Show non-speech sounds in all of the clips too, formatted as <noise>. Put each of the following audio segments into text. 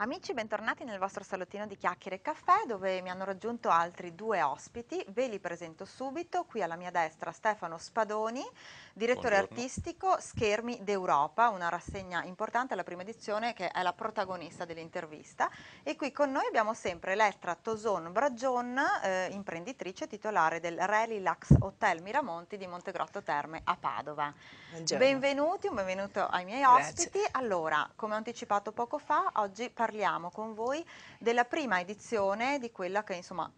Amici, bentornati nel vostro salottino di chiacchiere e caffè dove mi hanno raggiunto altri due ospiti. Ve li presento subito. Qui alla mia destra Stefano Spadoni, direttore Buongiorno. artistico Schermi d'Europa, una rassegna importante, la prima edizione che è la protagonista dell'intervista. E qui con noi abbiamo sempre Elettra Toson Bragion, eh, imprenditrice titolare del Relilax Hotel Miramonti di Montegrotto Terme a Padova. Buongiorno. Benvenuti, un benvenuto ai miei Grazie. ospiti. Allora, come ho anticipato poco fa, oggi parliamo parliamo con voi della prima edizione di quella che insomma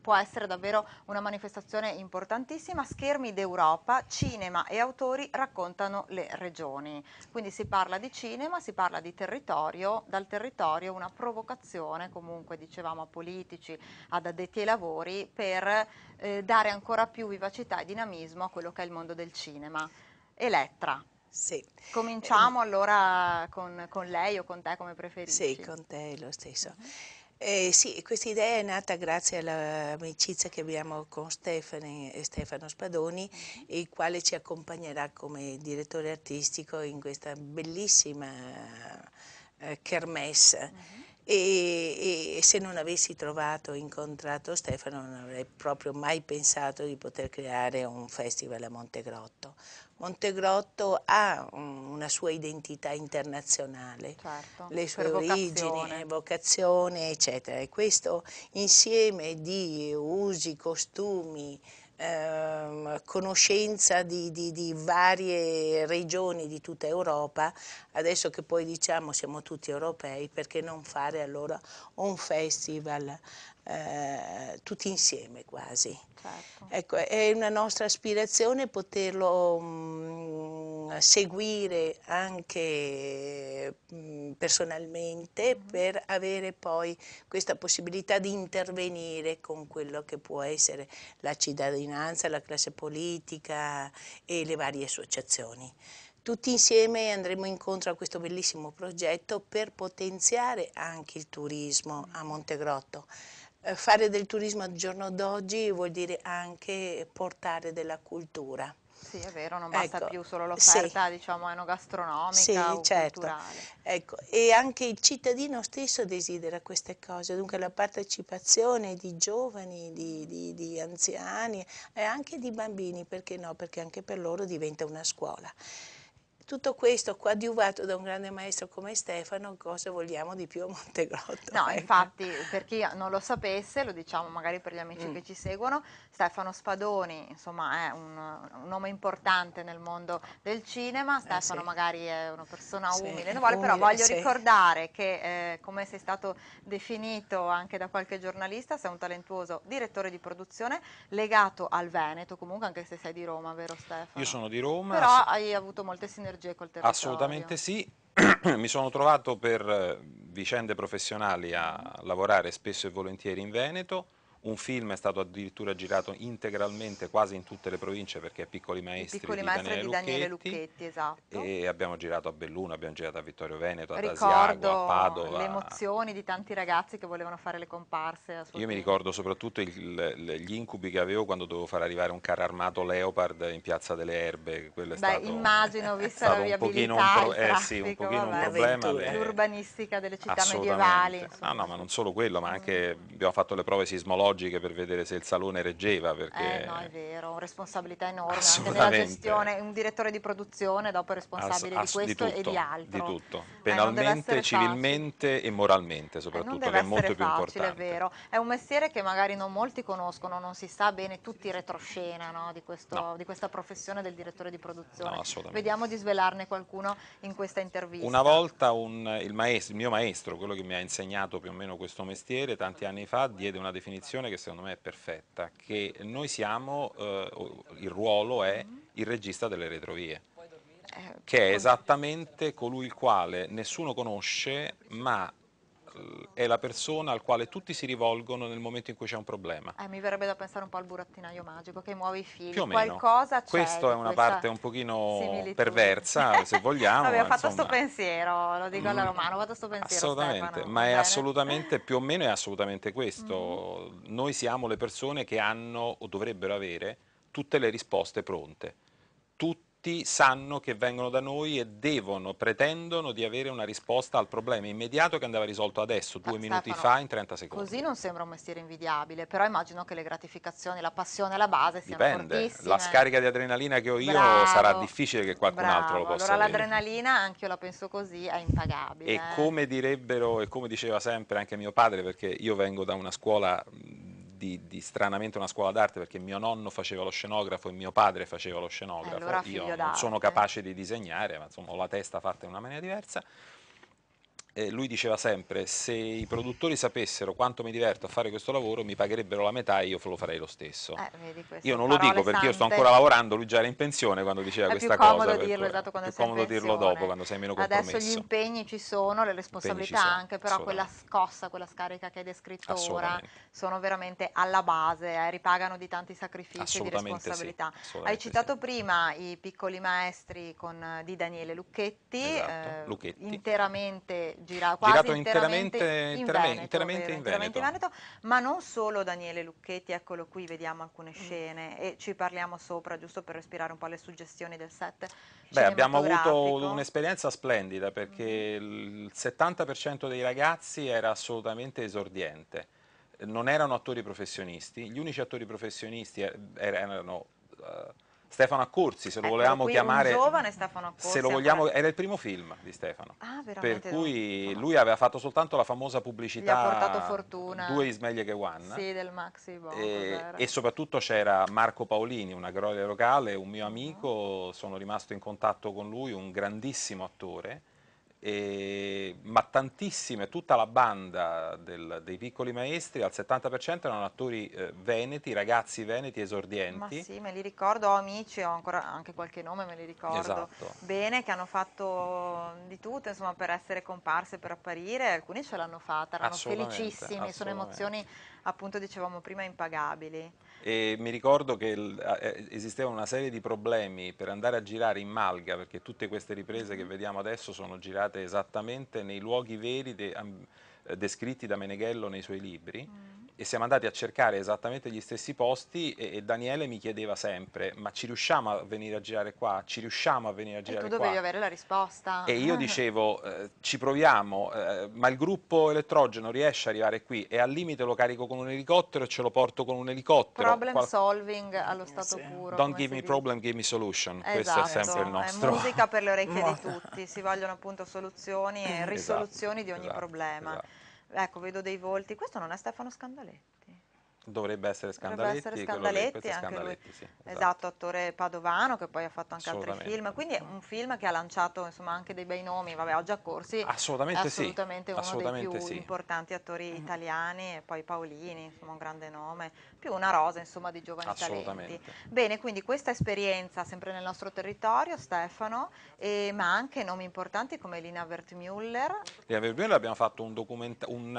può essere davvero una manifestazione importantissima, Schermi d'Europa, cinema e autori raccontano le regioni. Quindi si parla di cinema, si parla di territorio, dal territorio una provocazione comunque dicevamo a politici, ad addetti ai lavori per eh, dare ancora più vivacità e dinamismo a quello che è il mondo del cinema. Elettra, sì. Cominciamo eh, mm. allora con, con, lei o con te come preferisci. Sì, con te lo stesso. Uh mhm. -huh. eh, sì, questa idea è nata grazie all'amicizia che abbiamo con Stefani, Stefano Spadoni, mhm. il quale ci accompagnerà come direttore artistico in questa bellissima eh, kermesse. Uh mhm. -huh. E, e, se non avessi trovato, e incontrato Stefano non avrei proprio mai pensato di poter creare un festival a Montegrotto. Montegrotto ha una sua identità internazionale, certo, le sue origini, vocazione. vocazione, eccetera. E questo insieme di usi, costumi, ehm, conoscenza di, di, di, varie regioni di tutta Europa, adesso che poi diciamo siamo tutti europei, perché non fare allora un festival eh, tutti insieme quasi. Certo. Ecco, è una nostra aspirazione poterlo mh, mm, eh, seguire anche personalmente mm-hmm. per avere poi questa possibilità di intervenire con quello che può essere la cittadinanza, la classe politica e le varie associazioni. Tutti insieme andremo incontro a questo bellissimo progetto per potenziare anche il turismo a mm-hmm. Montegrotto eh, fare del turismo al giorno d'oggi vuol dire anche portare della cultura. Sì, è vero, non basta ecco, più solo l'offerta sì. diciamo, enogastronomica sì, certo. culturale. Ecco, e anche il cittadino stesso desidera queste cose, dunque la partecipazione di giovani, di, di, di anziani e anche di bambini, perché no? Perché anche per loro diventa una scuola. Tutto questo coadiuvato da un grande maestro come Stefano, cosa vogliamo di più a Montegrotto? No, ecco. infatti per chi non lo sapesse, lo diciamo magari per gli amici mm. che ci seguono, Stefano Spadoni insomma è un, un nome importante nel mondo del cinema, eh, Stefano eh, sì. magari è una persona sì, umile, non vuole, umile, però voglio sì. ricordare che eh, come sei stato definito anche da qualche giornalista, sei un talentuoso direttore di produzione legato al Veneto comunque anche se sei di Roma, vero Stefano? Io sono di Roma. Però hai avuto molte sinergie sinergie col territorio? Assolutamente sì. <clears throat> Mi sono trovato per eh, vicende professionali a lavorare spesso e volentieri in Veneto, un film è stato addirittura girato integralmente quasi in tutte le province perché è Piccoli Maestri, Piccoli di, maestri Daniele di Daniele Lucchetti, Lucchetti esatto. e abbiamo girato a Belluno, abbiamo girato a Vittorio Veneto, a Asiago, a Padova. le emozioni di tanti ragazzi che volevano fare le comparse. Io tempo. mi ricordo soprattutto il, gli incubi che avevo quando dovevo far arrivare un carro armato Leopard in Piazza delle Erbe. Quello è Beh, stato, immagino, <laughs> vista la viabilità, un, pro- eh, sì, un pochino un problema. L'urbanistica delle città medievali. No, no, ma non solo quello, ma anche mm. abbiamo fatto le prove sismologiche logiche per vedere se il salone reggeva. Perché... Eh no, è vero, responsabilità enorme anche nella gestione, un direttore di produzione dopo è responsabile ass, di questo di tutto, e di altro. Di tutto, eh, penalmente, eh, civilmente facile. e moralmente eh, soprattutto, eh, che è molto facile, più importante. È vero, è un mestiere che magari non molti conoscono, non si sa bene tutti i retroscena no, di, questo, no. di, questa professione del direttore di produzione. No, Vediamo di svelarne qualcuno in questa intervista. Una volta un, il, maestro, il mio maestro, quello che mi ha insegnato più o meno questo mestiere, tanti anni fa, diede una definizione definizione che secondo me è perfetta, che noi siamo, eh, il ruolo è mm-hmm. il regista delle retrovie, che è esattamente colui il quale nessuno conosce ma eh, è la persona al quale tutti si rivolgono nel momento in cui c'è un problema. Eh, mi verrebbe da pensare un po' al burattinaio magico che muove i fili, Più o meno. qualcosa c'è. Questa è una parte un pochino perversa, se vogliamo. Vabbè, <laughs> ho fatto questo pensiero, lo dico alla mm, Romano, ho fatto questo pensiero Assolutamente, Stefano, ma è bene? assolutamente, più o meno è assolutamente questo. Mm. Noi siamo le persone che hanno o dovrebbero avere tutte le risposte pronte tutti sanno che vengono da noi e devono, pretendono di avere una risposta al problema immediato che andava risolto adesso, due ah, minuti fa, in 30 secondi. Così non sembra un mestiere invidiabile, però immagino che le gratificazioni, la passione, alla base siano Dipende. fortissime. La scarica di adrenalina che ho io bravo, sarà difficile che qualcun bravo. altro lo possa allora, avere. Allora l'adrenalina, anche io la penso così, è impagabile. E eh. come direbbero, e come diceva sempre anche mio padre, perché io vengo da una scuola di, di stranamente una scuola d'arte perché mio nonno faceva lo scenografo e mio padre faceva lo scenografo, eh, allora io non sono capace di disegnare, ma insomma ho la testa fatta in una maniera diversa eh, lui diceva sempre se i produttori sapessero quanto mi diverto a fare questo lavoro mi pagherebbero la metà e io lo farei lo stesso. Eh, io non lo dico perché sante. io sto ancora lavorando, lui già era in pensione quando diceva è questa cosa. Esatto, è più comodo, dirlo, esatto, più comodo dirlo dopo quando sei meno compromesso. Adesso gli impegni ci sono, le responsabilità sono, anche, però quella scossa, quella scarica che hai descritto ora sono veramente alla base, eh, ripagano di tanti sacrifici e di responsabilità. Sì, hai citato sì. prima i piccoli maestri con, di Daniele Lucchetti, esatto, eh, Lucchetti. interamente gira quasi girato interamente, interamente, in, Veneto, in, Veneto. ma non solo Daniele Lucchetti, eccolo qui, vediamo alcune mm. scene e ci parliamo sopra, giusto per respirare un po' le suggestioni del set. Beh, abbiamo avuto un'esperienza splendida perché mm-hmm. il 70% dei ragazzi era assolutamente esordiente. Non erano attori professionisti, gli unici attori professionisti er-, er-, erano uh, Stefano Accorsi, se lo ecco, volevamo chiamare. Un giovane Stefano Accorsi. Se lo vogliamo, ancora... era il primo film di Stefano. Ah, veramente? Per cui no. lui aveva fatto soltanto la famosa pubblicità. Gli ha portato fortuna. Due is meglio che one. Sì, del Maxi Bob. E, e, soprattutto c'era Marco Paolini, una groia locale, un mio mm. amico, sono rimasto in contatto con lui, un grandissimo attore e, ma tantissime, tutta la banda del, dei piccoli maestri al 70% erano attori eh, veneti, ragazzi veneti esordienti. Ma sì, me li ricordo, ho amici, ho ancora anche qualche nome, me li ricordo esatto. bene, che hanno fatto di tutto insomma, per essere comparse, per apparire, alcuni ce l'hanno fatta, erano felicissimi, sono emozioni appunto dicevamo prima impagabili e mi ricordo che esisteva una serie di problemi per andare a girare in malga perché tutte queste riprese che mm-hmm. vediamo adesso sono girate esattamente nei luoghi veri de descritti da Meneghello nei suoi libri. Mm e siamo andati a cercare esattamente gli stessi posti e, e, Daniele mi chiedeva sempre ma ci riusciamo a venire a girare qua? Ci riusciamo a venire a girare qua? E tu dovevi qua? avere la risposta. E io ah. dicevo eh, ci proviamo eh, ma il gruppo elettrogeno riesce ad arrivare qui e al limite lo carico con un elicottero e ce lo porto con un elicottero. Problem Qual solving allo stato sì. puro. Don't give me dice. problem, give me solution. Esatto. Questo è esatto, sempre il nostro. È musica per le orecchie di <laughs> tutti, si vogliono appunto soluzioni e esatto, risoluzioni esatto, di ogni esatto, problema. Esatto. Ecco, vedo dei volti. Questo non è Stefano Scandaletti. Dovrebbe essere Scandaletti. Dovrebbe essere Scandaletti, anche Scandaletti, lui. Sì, esatto. esatto. attore padovano che poi ha fatto anche altri film. Quindi è un film che ha lanciato insomma, anche dei bei nomi. Vabbè, oggi a Corsi assolutamente assolutamente sì. uno assolutamente dei più sì. importanti attori mm-hmm. italiani. E poi Paolini, insomma un grande nome. Più una rosa insomma di giovani talenti. Bene, quindi questa esperienza sempre nel nostro territorio, Stefano, e, ma anche nomi importanti come Lina Wertmüller. Lina Wertmüller abbiamo fatto un un,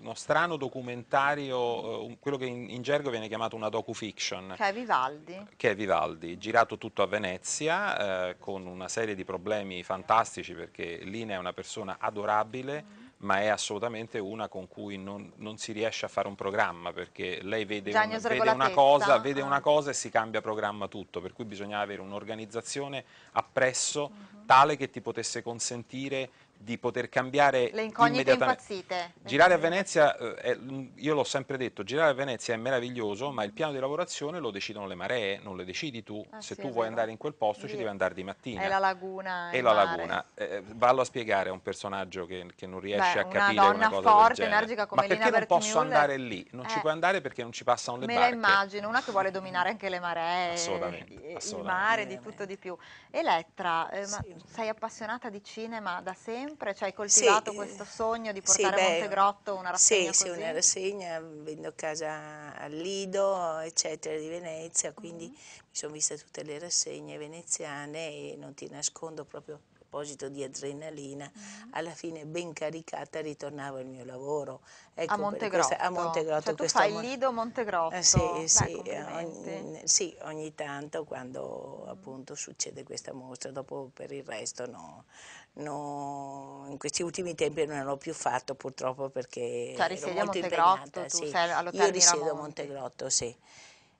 uno strano documentario, eh, quello che che in, in gergo viene chiamato una docu-fiction. Che è Vivaldi. Che è Vivaldi, girato tutto a Venezia, eh, con una serie di problemi fantastici perché Lina è una persona adorabile, mm ma è assolutamente una con cui non, non, si riesce a fare un programma perché lei vede, un, vede, una, cosa, vede ah. una, cosa, e si cambia programma tutto, per cui bisognava avere un'organizzazione appresso uh tale che ti potesse consentire di poter cambiare Le incognite impazzite. Girare a Venezia, eh, è, io l'ho sempre detto, girare a Venezia è meraviglioso, ma il piano di lavorazione lo decidono le maree, non le decidi tu. Ah, Se sì, tu vuoi vero. andare in quel posto Lì. ci devi andare di mattina. È la laguna. È la mare. laguna. Eh, eh, vallo a spiegare a un personaggio che, che non riesce Beh, a capire una, una cosa forte, energica come ma Lina perché non posso andare lì? Non eh. ci puoi andare perché non ci passano le Me barche. Me la immagino, una che vuole dominare anche le maree, assolutamente, assolutamente. il mare, di tutto di più. Elettra, eh, sì. sei appassionata di cinema da sempre? sempre? Cioè hai coltivato sì, questo sogno di portare sì, a Montegrotto una rassegna sì, così? Sì, una rassegna, vendo casa al Lido, eccetera, di Venezia, quindi mm -hmm. mi sono vista tutte le rassegne veneziane e non ti nascondo proprio a proposito di adrenalina, mm -hmm. alla fine ben caricata ritornavo al mio lavoro. Ecco a Montegrotto? Questa, a Montegrotto. Cioè tu fai Mon- Lido Montegrotto? Eh, sì, Beh, sì, eh, ogni, sì, ogni tanto quando mm -hmm. appunto succede questa mostra, dopo per il resto no No, in questi ultimi tempi non l'ho più fatto purtroppo perché cioè, ero molto impegnata. Sì. Io risiedo a Montegrotto, sì.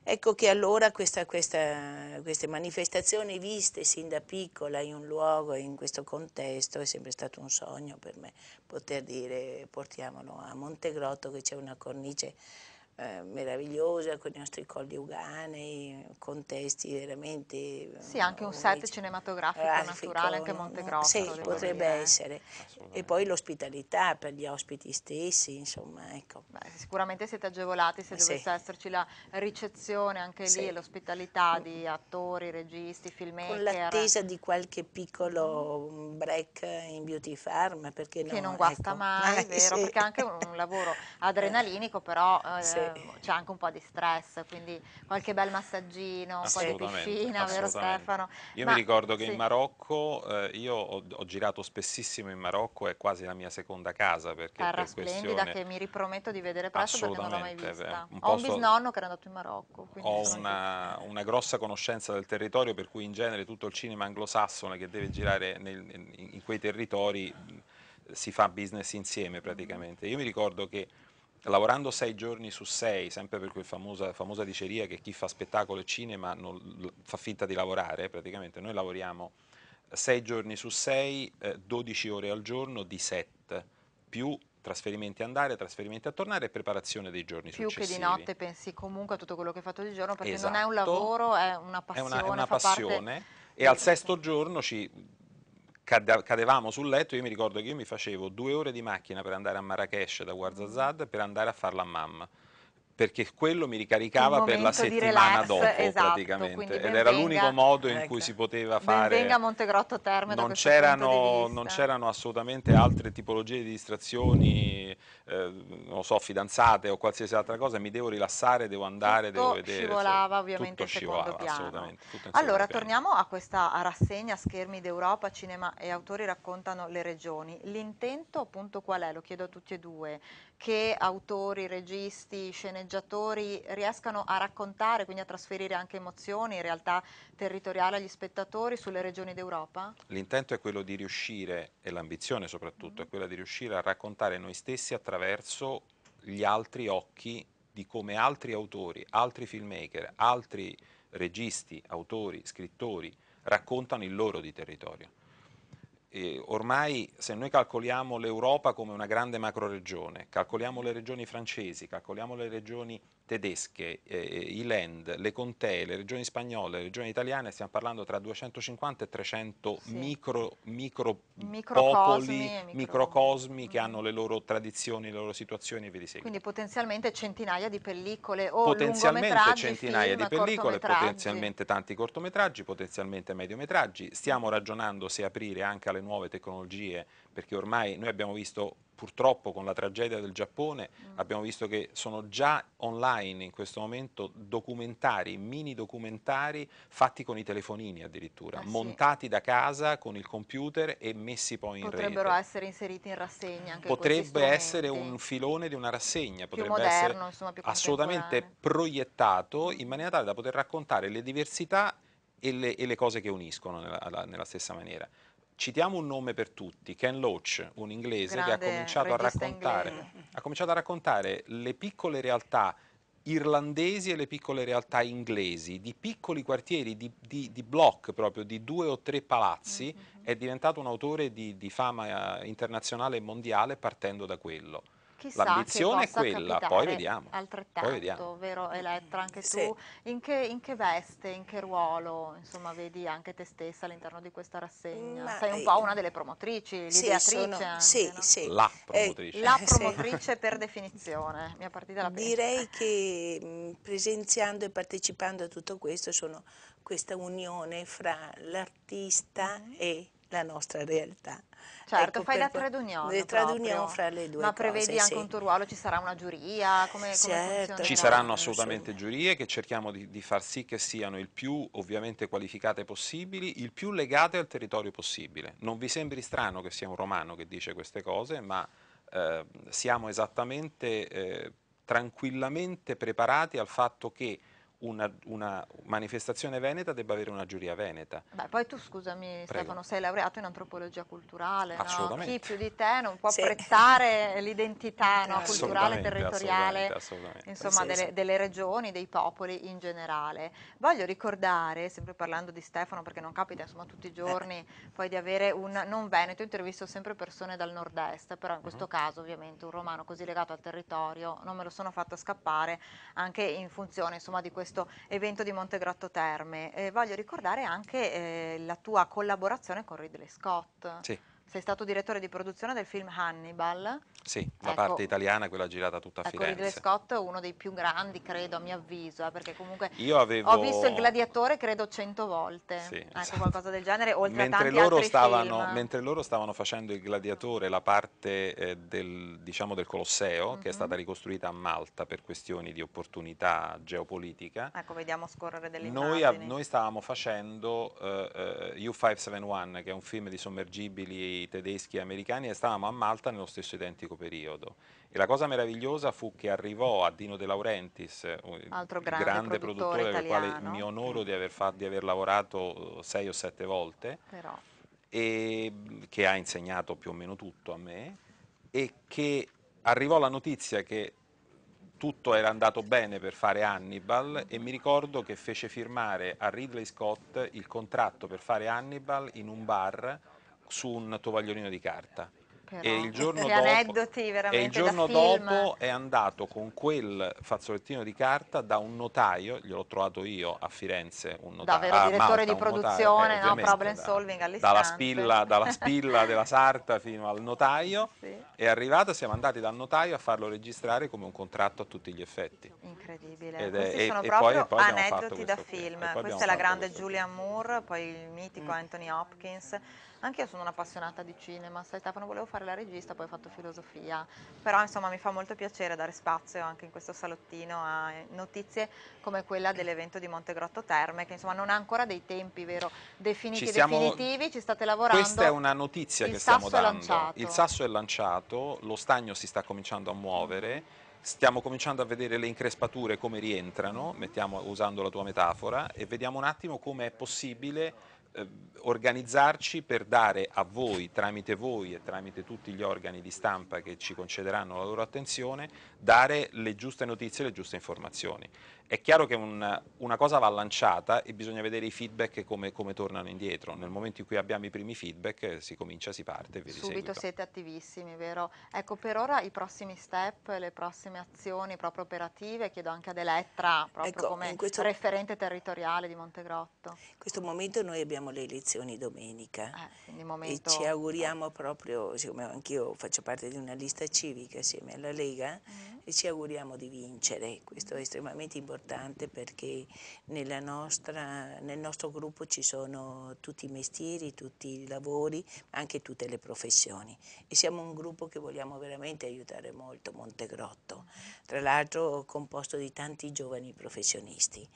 Ecco che allora questa, questa, queste manifestazioni viste sin da piccola in un luogo, in questo contesto, è sempre stato un sogno per me poter dire portiamolo a Montegrotto che c'è una cornice eh, meravigliosa con i nostri colli uganei, contesti veramente... Sì, anche un eh, set cinematografico grafico, eh, naturale, anche Monte Grosso. Sì, potrebbe dire, essere. E poi l'ospitalità per gli ospiti stessi, insomma, ecco. Beh, sicuramente siete agevolati se sì. dovesse esserci la ricezione anche lì sì. e l'ospitalità di attori, registi, filmmaker. Con l'attesa di qualche piccolo break in Beauty Farm, perché Che no, non guasta ecco. mai, <laughs> è vero, sì. perché è anche un, lavoro <laughs> adrenalinico, però... Eh, Ehm, c'è anche un po' di stress, quindi qualche bel massaggino, un po' di piscina, vero Stefano? Io Ma, mi ricordo che sì. in Marocco, eh, io ho, ho, girato spessissimo in Marocco, è quasi la mia seconda casa. Perché Terra per splendida questione... che mi riprometto di vedere presto perché non l'ho mai vista. Un ho un bisnonno che era andato in Marocco. Ho una, una, grossa conoscenza del territorio per cui in genere tutto il cinema anglosassone che deve girare nel, in, in quei territori mm, si fa business insieme praticamente. Io mi ricordo che lavorando sei giorni su sei, sempre per quella famosa, famosa diceria che chi fa spettacolo e cinema non, fa finta di lavorare, praticamente noi lavoriamo sei giorni su sei, eh, 12 ore al giorno di set, più trasferimenti andare, trasferimenti a tornare e preparazione dei giorni Più successivi. Più che di notte pensi comunque a tutto quello che hai fatto di giorno, perché esatto. non è un esatto. lavoro, è una passione. È una, è una passione parte... e al sesto giorno ci cadevamo sul letto, io mi ricordo che io mi facevo due ore di macchina per andare a Marrakesh da Warzazad per andare a farla a mamma perché quello mi ricaricava per la settimana relax, dopo esatto, praticamente ed era l'unico modo in ecco. cui si poteva fare venga Montegrotto Terme non c'erano assolutamente altre tipologie di distrazioni eh, non so fidanzate o qualsiasi altra cosa mi devo rilassare devo andare tutto devo vedere scivolava ovviamente tutto scivolava assolutamente tutto allora torniamo a questa rassegna schermi d'Europa cinema e autori raccontano le regioni l'intento appunto qual è lo chiedo a tutti e due che autori, registi, sceneggiatori riescano a raccontare, quindi a trasferire anche emozioni, in realtà territoriale agli spettatori sulle regioni d'Europa? L'intento è quello di riuscire, e l'ambizione soprattutto, mm. è mm-hmm. quella di riuscire a raccontare noi stessi attraverso gli altri occhi di come altri autori, altri filmmaker, altri registi, autori, scrittori raccontano il loro di territorio eh, ormai se noi calcoliamo l'Europa come una grande macroregione, calcoliamo le regioni francesi, calcoliamo le regioni tedesche, eh, eh, i land, le contee, le regioni spagnole, le regioni italiane, stiamo parlando tra 250 e 300 sì. micro, micro popoli, micro... microcosmi mm. che hanno le loro tradizioni, le loro situazioni e via di seguito. Quindi potenzialmente centinaia di pellicole o Potenzialmente centinaia film, di pellicole, potenzialmente tanti cortometraggi, potenzialmente mediometraggi. Stiamo ragionando se aprire anche alle nuove tecnologie perché ormai noi abbiamo visto purtroppo con la tragedia del Giappone mm. abbiamo visto che sono già online in questo momento documentari, mini documentari fatti con i telefonini addirittura, ah, montati sì. da casa con il computer e messi poi in Potrebbero rete. Potrebbero essere inseriti in rassegna anche Potrebbe essere un filone di una rassegna, più potrebbe moderno, essere insomma, più assolutamente proiettato in maniera tale da poter raccontare le diversità e le, e le cose che uniscono nella, nella stessa maniera. Citiamo un nome per tutti, Ken Loach, un inglese che ha cominciato a, ha cominciato a raccontare le piccole realtà irlandesi e le piccole realtà inglesi, di piccoli quartieri, di, di, di block proprio, di due o tre palazzi, mm -hmm. è diventato un autore di, di fama eh, internazionale e mondiale partendo da quello. Chissà L'ambizione è quella, poi vediamo. Altrettanto, poi vediamo. vero Elettra, anche tu, in, che, in che, veste, in che ruolo, insomma, vedi anche te stessa all'interno di questa rassegna? Ma Sei un eh, po' una delle promotrici, sì, sono, sì, no? sì. La eh, promotrice. Eh, la <laughs> promotrice per definizione, mia partita la pensa. Direi che presenziando e partecipando a tutto questo sono questa unione fra l'artista mm -hmm. e la nostra realtà. Certo, ecco, fai la trade union. Le trade fra le due Ma prevedi cose, anche sì. un tuo ruolo, ci sarà una giuria? Come, certo. come ci saranno assolutamente sì. giurie che cerchiamo di, di, far sì che siano il più ovviamente qualificate possibili, il più legate al territorio possibile. Non vi sembri strano che sia un romano che dice queste cose, ma eh, siamo esattamente eh, tranquillamente preparati al fatto che una, una, manifestazione veneta debba avere una giuria veneta. Beh, poi tu scusami Prego. Stefano, sei laureato in antropologia culturale, Assolutamente. No? chi più di te non può sì. apprezzare l'identità no? culturale, territoriale, assolutamente, assolutamente. insomma sì, delle, sì. delle, regioni, dei popoli in generale. Voglio ricordare, sempre parlando di Stefano perché non capita insomma tutti i eh. giorni eh. poi di avere un non veneto, intervisto sempre persone dal nord-est, però in questo uh mhm. -huh. caso ovviamente un romano così legato al territorio non me lo sono fatta scappare anche in funzione insomma di questo questo evento di Montegrotto Terme. Eh, voglio ricordare anche eh, la tua collaborazione con Ridley Scott. Sì. Sei stato direttore di produzione del film Hannibal. Sì, la ecco, parte italiana, quella girata tutta a ecco, Firenze. Ridley Scott è uno dei più grandi, credo, a mio avviso, eh, perché comunque Io avevo... ho visto il Gladiatore, credo, cento volte, sì, ecco, esatto. qualcosa del genere, oltre mentre a tanti loro stavano, film. Mentre loro stavano facendo il Gladiatore, la parte eh, del, diciamo, del Colosseo, mm -hmm. che è mhm. stata ricostruita a Malta per questioni di opportunità geopolitica. Ecco, vediamo scorrere delle noi, a, noi stavamo facendo eh, eh, U571, che è un film di sommergibili tedeschi e americani e stavamo a Malta nello stesso identico periodo. E la cosa meravigliosa fu che arrivò a Dino De Laurentiis, eh, Altro grande, grande produttore, produttore del quale mi onoro mm. di aver, fatto, di aver lavorato eh, sei o sette volte, Però. E, che ha insegnato più o meno tutto a me, e che arrivò la notizia che tutto era andato bene per fare Hannibal e mi ricordo che fece firmare a Ridley Scott il contratto per fare Hannibal in un bar su un tovagliolino di carta. e il giorno, dopo, e il giorno dopo, è andato con quel fazzolettino di carta da un notaio, gliel'ho trovato io a Firenze, un notaio, Da vero ah, direttore di produzione, notaio, eh, no, problem solving all'istante. Dalla spilla, dalla spilla <laughs> della sarta fino al notaio, sì. è arrivato, siamo andati dal notaio a farlo registrare come un contratto a tutti gli effetti. Incredibile, Ed questi è, sono e, proprio e poi, poi aneddoti da film, questa è la grande Julian Moore, poi il mitico mm. Anthony Hopkins, anche io sono un'appassionata di cinema, a età non volevo fare la regista, poi ho fatto filosofia, però insomma mi fa molto piacere dare spazio anche in questo salottino a eh, notizie come quella dell'evento di Montegrotto Terme, che insomma non ha ancora dei tempi vero, definiti ci siamo, definitivi, ci state lavorando. Questa è una notizia il che stiamo dando. Il sasso è lanciato, lo stagno si sta cominciando a muovere stiamo cominciando a vedere le increspature come rientrano, mettiamo, usando la tua metafora, e vediamo un attimo come è possibile Ehm, organizzarci per dare a voi, tramite voi e tramite tutti gli organi di stampa che ci concederanno la loro attenzione, dare le giuste notizie e le giuste informazioni. È chiaro che un, una cosa va lanciata e bisogna vedere i feedback come, come, tornano indietro. Nel momento in cui abbiamo i primi feedback si comincia, si parte e Subito siete attivissimi, vero? Ecco, per ora i prossimi step, le prossime azioni proprio operative, chiedo anche ad Elettra, proprio ecco, come questo, referente territoriale di Montegrotto. In questo momento noi abbiamo le elezioni domenica eh, momento, e ci auguriamo eh. proprio, siccome anch'io faccio parte di una lista civica assieme alla Lega, mm e ci auguriamo di vincere. Questo è estremamente importante perché nostra, nel nostro gruppo ci sono tutti i mestieri, tutti i lavori, anche tutte le professioni e siamo un gruppo che vogliamo veramente aiutare molto Montegrotto, tra l'altro composto di tanti giovani professionisti.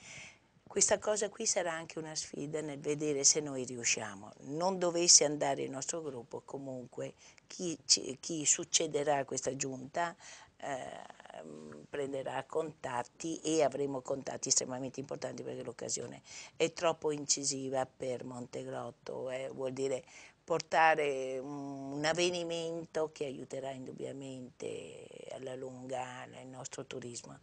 Questa cosa qui sarà anche una sfida nel vedere se noi riusciamo. Non dovesse andare il nostro gruppo, comunque chi, chi succederà a questa giunta Ehm, prenderà contatti e avremo contatti estremamente importanti perché l'occasione è troppo incisiva per Montegrotto, eh, vuol dire portare un avvenimento che aiuterà indubbiamente alla lunga il nostro turismo.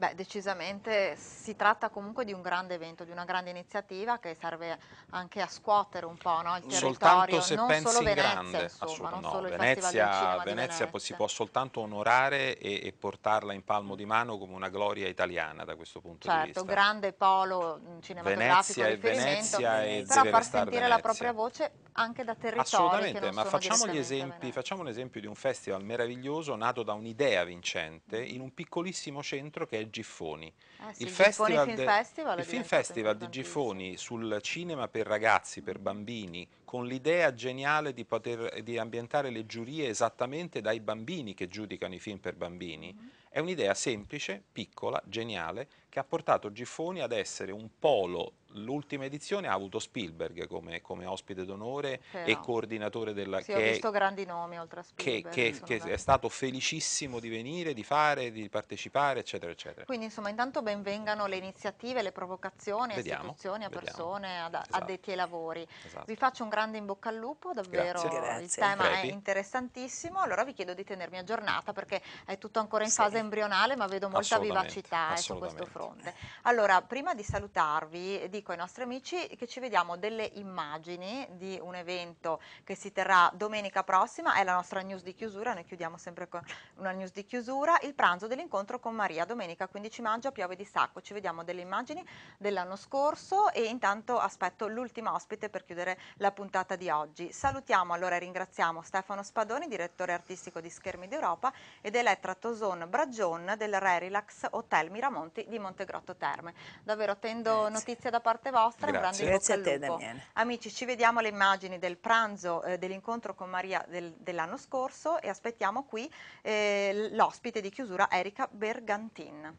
Beh, decisamente si tratta comunque di un grande evento, di una grande iniziativa che serve anche a scuotere un po' no? il territorio, soltanto se non pensi solo Venezia, in grande, insomma, non no. solo Venezia, Venezia si può soltanto onorare e, e, portarla in palmo di mano come una gloria italiana da questo punto certo, di vista. Certo, grande polo cinematografico Venezia di riferimento, Venezia però far sentire Venezia. la propria voce anche da territori Assolutamente, ma facciamo, gli esempi, facciamo l'esempio di un festival meraviglioso nato da un'idea vincente mm-hmm. in un piccolissimo centro che è Giffoni. Eh sì, il, il festival Giffoni Film Festival, il film festival di Giffoni sul cinema per ragazzi, per bambini, con l'idea geniale di, poter, di ambientare le giurie esattamente dai bambini che giudicano i film per bambini. Mm -hmm. È un'idea semplice, piccola, geniale, che ha portato Giffoni ad essere un polo. L'ultima edizione ha avuto Spielberg come, come ospite d'onore e coordinatore della... Sì, che ho visto è, grandi nomi oltre a Spielberg. Che, che, che, è stato felicissimo di venire, di fare, di partecipare, eccetera, eccetera. Quindi insomma intanto benvengano le iniziative, le provocazioni, vediamo, a istituzioni, a vediamo. persone, ad, esatto. addetti ai lavori. Esatto. Vi faccio un grande grande in bocca al lupo, davvero grazie, grazie. il tema Previ. è interessantissimo. Allora vi chiedo di tenermi aggiornata perché è tutto ancora in sì. fase embrionale, ma vedo molta vivacità eh, su questo fronte. Allora, prima di salutarvi, dico ai nostri amici che ci vediamo delle immagini di un evento che si terrà domenica prossima, è la nostra news di chiusura, noi chiudiamo sempre con una news di chiusura, il pranzo dell'incontro con Maria, domenica 15 maggio a Piove di Sacco, ci vediamo delle immagini dell'anno scorso e intanto aspetto l'ultima ospite per chiudere la puntata puntata di oggi. Salutiamo allora e ringraziamo Stefano Spadoni, direttore artistico di Schermi d'Europa ed Elettra Toson Bragion del Re Relax Hotel Miramonti di Montegrotto Terme. Davvero attendo notizie da parte vostra, Grazie. un Grazie a te Daniele. Amici, ci vediamo alle immagini del pranzo eh, dell'incontro con Maria del, dell'anno scorso e aspettiamo qui eh, l'ospite di chiusura Erika Bergantin.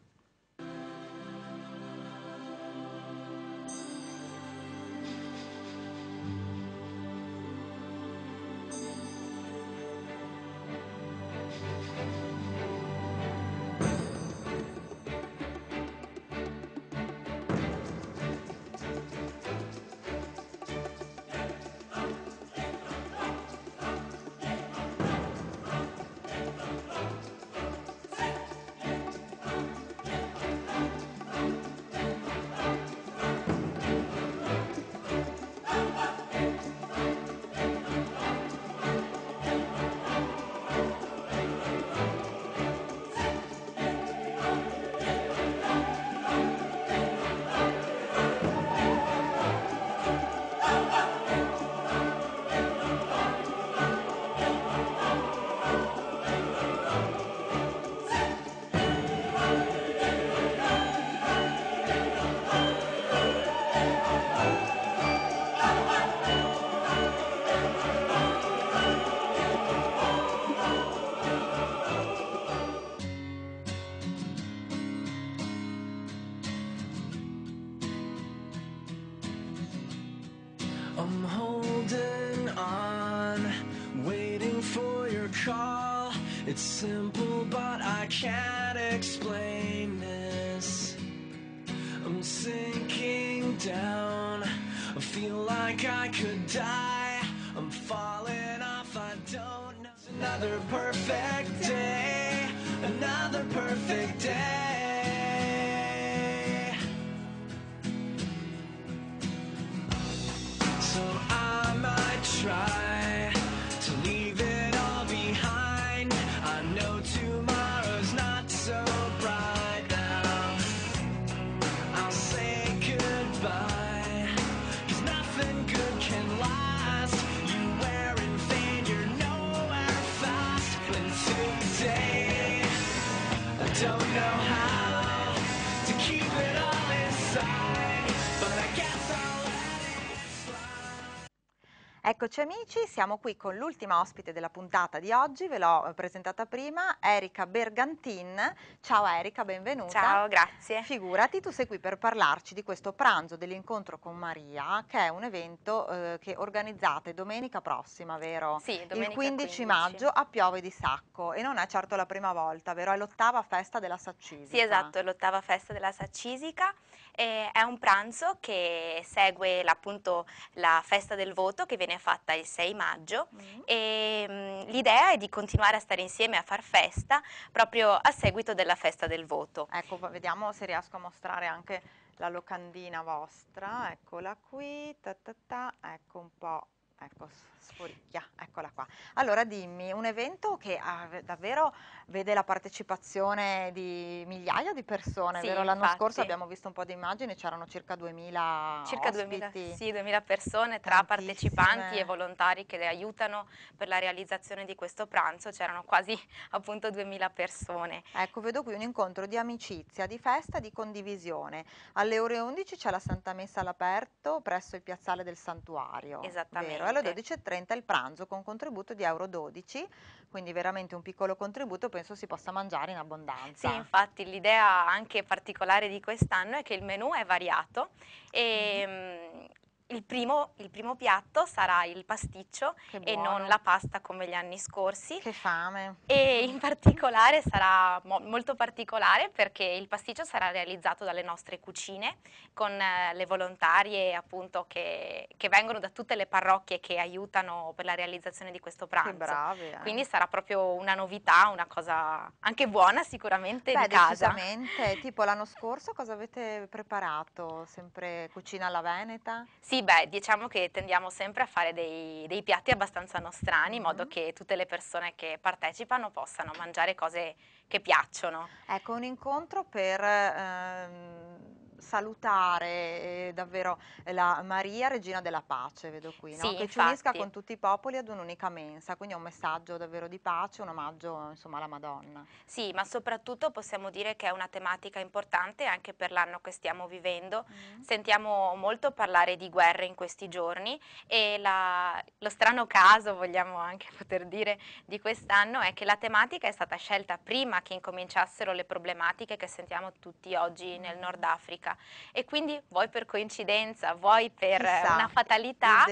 I'm holding on, waiting for your call. It's simple, but I can't explain this. I'm sinking down, I feel like I could die. I'm falling off, I don't know. It's another perfect don't know how to keep it all inside. Eccoci amici, siamo qui con l'ultima ospite della puntata di oggi, ve l'ho eh, presentata prima, Erika Bergantin. Ciao Erika, benvenuta. Ciao, grazie. Figurati, tu sei qui per parlarci di questo pranzo dell'incontro con Maria, che è un evento eh, che organizzate domenica prossima, vero? Sì, domenica Il 15, 15, maggio a Piove di Sacco e non è certo la prima volta, vero? È l'ottava festa della Saccisica. Sì, esatto, è l'ottava festa della Saccisica e è un pranzo che segue appunto la festa del voto che viene fatta il 6 maggio mm. e mm, l'idea è di continuare a stare insieme a far festa proprio a seguito della festa del voto. Ecco, vediamo se riesco a mostrare anche la locandina vostra, eccola qui, ta ta ta, ecco un po' ecco, sforicchia, eccola qua. Allora dimmi, un evento che ah, davvero vede la partecipazione di migliaia di persone, sì, vero? L'anno scorso abbiamo visto un po' di immagini, c'erano circa 2000 Circa 2000, sì, 2000 persone tra Tantissime. partecipanti e volontari che le aiutano per la realizzazione di questo pranzo, c'erano quasi <laughs> appunto 2000 persone. Ecco, vedo qui un incontro di amicizia, di festa, di condivisione. Alle ore 11 c'è la Santa Messa all'aperto presso il piazzale del santuario. Esattamente. Vero? alle 12.30 il pranzo con contributo di euro 12, quindi veramente un piccolo contributo penso si possa mangiare in abbondanza. Sì, infatti l'idea anche particolare di quest'anno è che il menù è variato e mm mm-hmm. ehm, il primo, il primo, piatto sarà il pasticcio e non la pasta come gli anni scorsi. Che fame! E in particolare sarà mo- molto particolare perché il pasticcio sarà realizzato dalle nostre cucine con eh, le volontarie appunto che, che, vengono da tutte le parrocchie che aiutano per la realizzazione di questo pranzo. Che brave! Eh. Quindi sarà proprio una novità, una cosa anche buona sicuramente Beh, di casa. Decisamente, tipo l'anno scorso cosa avete preparato? Sempre cucina alla Veneta? Sì, beh, diciamo che tendiamo sempre a fare dei, dei piatti abbastanza nostrani in modo che tutte le persone che partecipano possano mangiare cose che piacciono. Ecco, un incontro per... Ehm salutare eh, davvero eh, la Maria, regina della pace, vedo qui, no? sì, che infatti. ci unisca con tutti i popoli ad un'unica mensa, quindi è un messaggio davvero di pace, un omaggio insomma, alla Madonna. Sì, ma soprattutto possiamo dire che è una tematica importante anche per l'anno che stiamo vivendo, mm. sentiamo molto parlare di guerre in questi giorni e la, lo strano caso, vogliamo anche <laughs> poter dire, di quest'anno è che la tematica è stata scelta prima che incominciassero le problematiche che sentiamo tutti oggi nel mm. Nord Africa vita. E quindi vuoi per coincidenza, vuoi per eh, Chissà, una fatalità,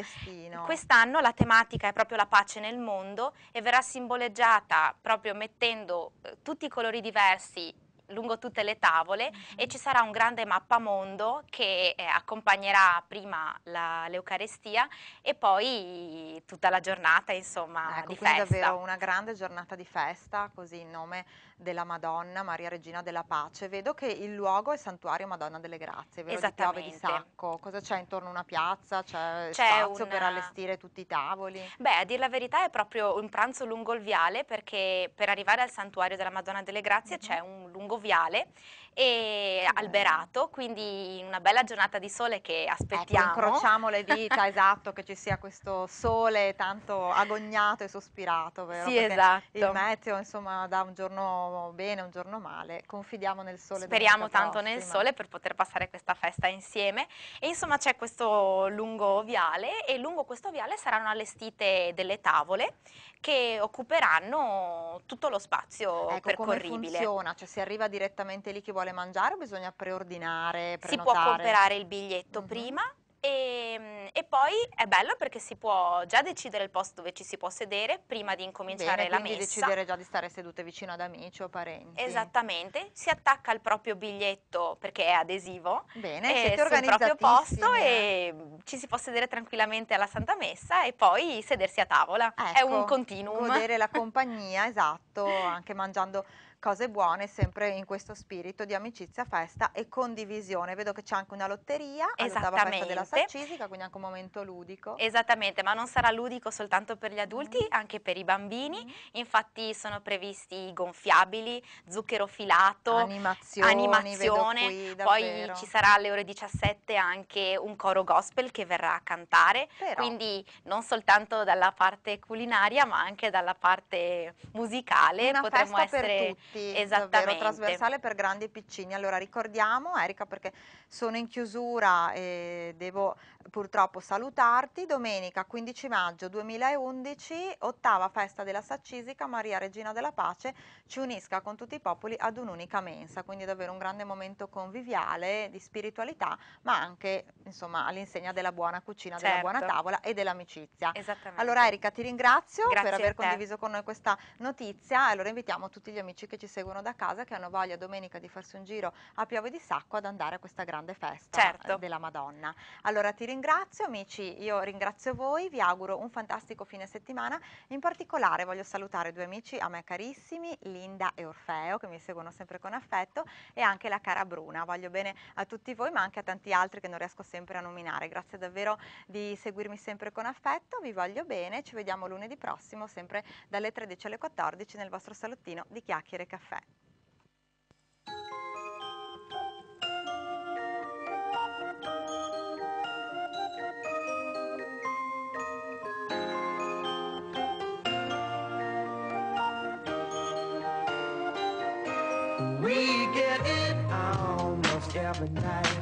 quest'anno la tematica è proprio la pace nel mondo e verrà simboleggiata proprio mettendo eh, tutti i colori diversi lungo tutte le tavole mm-hmm. e ci sarà un grande mappamondo che eh, accompagnerà prima la, l'Eucarestia e poi tutta la giornata insomma ecco, di festa. Ecco, davvero una grande giornata di festa così in nome della Madonna, Maria Regina della Pace. Vedo che il luogo è il Santuario Madonna delle Grazie, vero? Di Piave di Sacco. Cosa c'è intorno a una piazza? C'è, c'è spazio una... per allestire tutti i tavoli? Beh, a dire la verità è proprio un pranzo lungo il viale perché per arrivare al Santuario della Madonna delle Grazie mm -hmm. c'è un lungo viale e alberato, quindi una bella giornata di sole che ecco, aspettiamo. Ecco, incrociamo le <laughs> dita, esatto, che ci sia questo sole tanto agognato e sospirato, vero? Sì, Perché esatto. Il meteo, insomma, da un giorno bene, un giorno male, confidiamo nel sole. Speriamo tanto prossima. nel sole per poter passare questa festa insieme e insomma c'è questo lungo viale e lungo questo viale saranno allestite delle tavole che occuperanno tutto lo spazio ecco, percorribile. Ecco come funziona, cioè si arriva direttamente lì chi vuole vuole mangiare bisogna preordinare, prenotare? Si può comprare il biglietto uh -huh. prima e, ehm, e, poi è bello perché si può già decidere il posto dove ci si può sedere prima di incominciare Bene, la messa. decidere già di stare sedute vicino ad amici o parenti. Esattamente, si attacca il proprio biglietto perché è adesivo Bene, eh, sul proprio posto e ci si può sedere tranquillamente alla Santa Messa e poi sedersi a tavola. Ecco, è un ecco, continuum. Godere la <laughs> compagnia, esatto, anche mangiando cose buone sempre in questo spirito di amicizia, festa e condivisione. Vedo che c'è anche una lotteria all'ottava festa della Sarcisica, quindi anche un momento ludico. Esattamente, ma non sarà ludico soltanto per gli adulti, mm. anche per i bambini. Mm. Infatti sono previsti gonfiabili, zucchero filato, animazione, animazione. Qui, poi ci sarà alle ore 17 anche un coro gospel che verrà a cantare, Però. quindi non soltanto dalla parte culinaria, ma anche dalla parte musicale. Una potremmo essere infatti davvero trasversale per grandi e piccini. Allora ricordiamo Erika perché sono in chiusura e devo purtroppo salutarti. Domenica 15 maggio 2011, ottava festa della Saccisica, Maria Regina della Pace ci unisca con tutti i popoli ad un'unica mensa, quindi davvero un grande momento conviviale, di spiritualità, ma anche insomma all'insegna della buona cucina, certo. della buona certo. tavola e dell'amicizia. Esattamente. Allora Erika ti ringrazio Grazie per aver condiviso con noi questa notizia allora invitiamo tutti gli amici che ci seguono da casa che hanno voglia domenica di farsi un giro a Piave di Sacco ad andare a questa grande festa eh, certo. della Madonna. Allora ti ringrazio ringrazio amici, io ringrazio voi, vi auguro un fantastico fine settimana. In particolare voglio salutare due amici a me carissimi, Linda e Orfeo, che mi seguono sempre con affetto, e anche la cara Bruna. Voglio bene a tutti voi, ma anche a tanti altri che non riesco sempre a nominare. Grazie davvero di seguirmi sempre con affetto, vi voglio bene, ci vediamo lunedì prossimo, sempre dalle 13 alle 14 nel vostro salottino di Chiacchiere Caffè. every night.